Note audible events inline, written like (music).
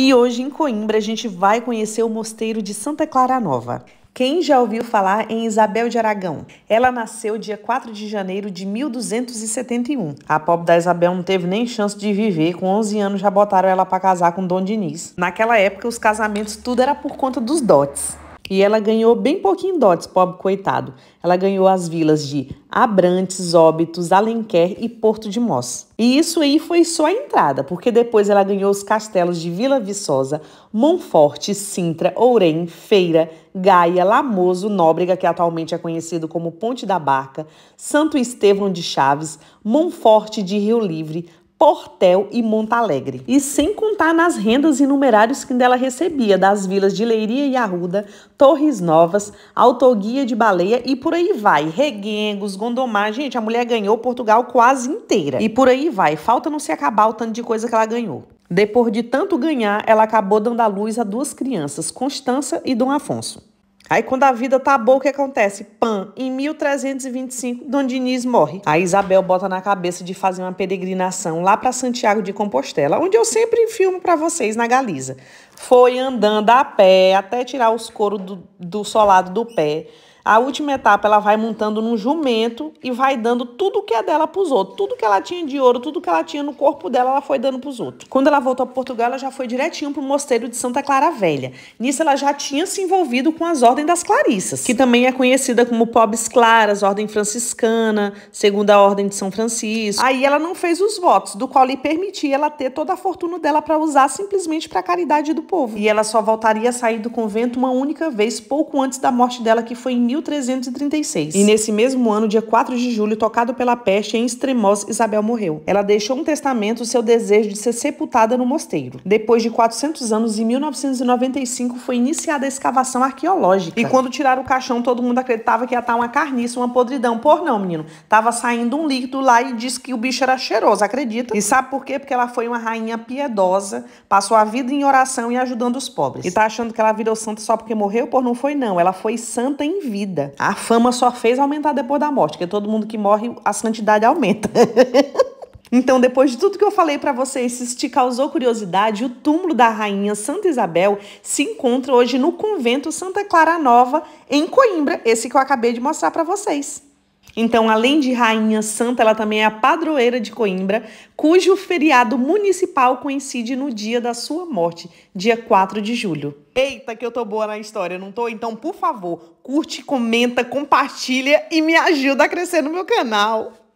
E hoje em Coimbra a gente vai conhecer o Mosteiro de Santa Clara Nova. Quem já ouviu falar em Isabel de Aragão? Ela nasceu dia 4 de janeiro de 1271. A pobre da Isabel não teve nem chance de viver, com 11 anos já botaram ela para casar com Dom Diniz. Naquela época, os casamentos tudo era por conta dos dotes. E ela ganhou bem pouquinho dotes, pobre coitado. Ela ganhou as vilas de Abrantes, Óbitos, Alenquer e Porto de Mós. E isso aí foi só a entrada, porque depois ela ganhou os castelos de Vila Viçosa, Monforte, Sintra, Ourém, Feira, Gaia, Lamoso, Nóbrega, que atualmente é conhecido como Ponte da Barca, Santo Estevão de Chaves, Monforte de Rio Livre, Portel e Montalegre. E sem contar nas rendas e numerários que ela recebia das vilas de Leiria e Arruda, Torres Novas, Autoguia de Baleia e por aí vai. Reguengos, Gondomar. Gente, a mulher ganhou Portugal quase inteira. E por aí vai. Falta não se acabar o tanto de coisa que ela ganhou. Depois de tanto ganhar, ela acabou dando à luz a duas crianças, Constança e Dom Afonso. Aí quando a vida tá boa, o que acontece? Pam, em 1325, Dom Diniz morre. A Isabel bota na cabeça de fazer uma peregrinação lá para Santiago de Compostela, onde eu sempre filmo para vocês na Galiza. Foi andando a pé até tirar os coros do, do solado do pé a última etapa ela vai montando num jumento e vai dando tudo que é dela para os outros. Tudo que ela tinha de ouro, tudo que ela tinha no corpo dela, ela foi dando para os outros. Quando ela voltou para Portugal, ela já foi direitinho para o mosteiro de Santa Clara Velha. Nisso ela já tinha se envolvido com as ordens das Clarissas, que também é conhecida como Pobres Claras, Ordem Franciscana, Segunda Ordem de São Francisco. Aí ela não fez os votos, do qual lhe permitia ela ter toda a fortuna dela para usar simplesmente para a caridade do povo. E ela só voltaria a sair do convento uma única vez, pouco antes da morte dela, que foi em 1336. E nesse mesmo ano, dia 4 de julho, tocado pela peste em Estremoz, Isabel morreu. Ela deixou um testamento seu desejo de ser sepultada no mosteiro. Depois de 400 anos, em 1995, foi iniciada a escavação arqueológica. E quando tiraram o caixão, todo mundo acreditava que ia estar uma carniça, uma podridão. Por não, menino. Tava saindo um líquido lá e disse que o bicho era cheiroso, acredita? E sabe por quê? Porque ela foi uma rainha piedosa, passou a vida em oração e ajudando os pobres. E tá achando que ela virou santa só porque morreu? Por não foi, não. Ela foi santa em vida vida. A fama só fez aumentar depois da morte, porque todo mundo que morre, a santidade aumenta. (laughs) Então, depois de tudo que eu falei para vocês, se isso te causou curiosidade, o túmulo da rainha Santa Isabel se encontra hoje no convento Santa Clara Nova, em Coimbra, esse que eu acabei de mostrar para vocês. Então, além de Rainha Santa, ela também é a padroeira de Coimbra, cujo feriado municipal coincide no dia da sua morte, dia 4 de julho. Eita, que eu tô boa na história, não tô? Então, por favor, curte, comenta, compartilha e me ajuda a crescer no meu canal.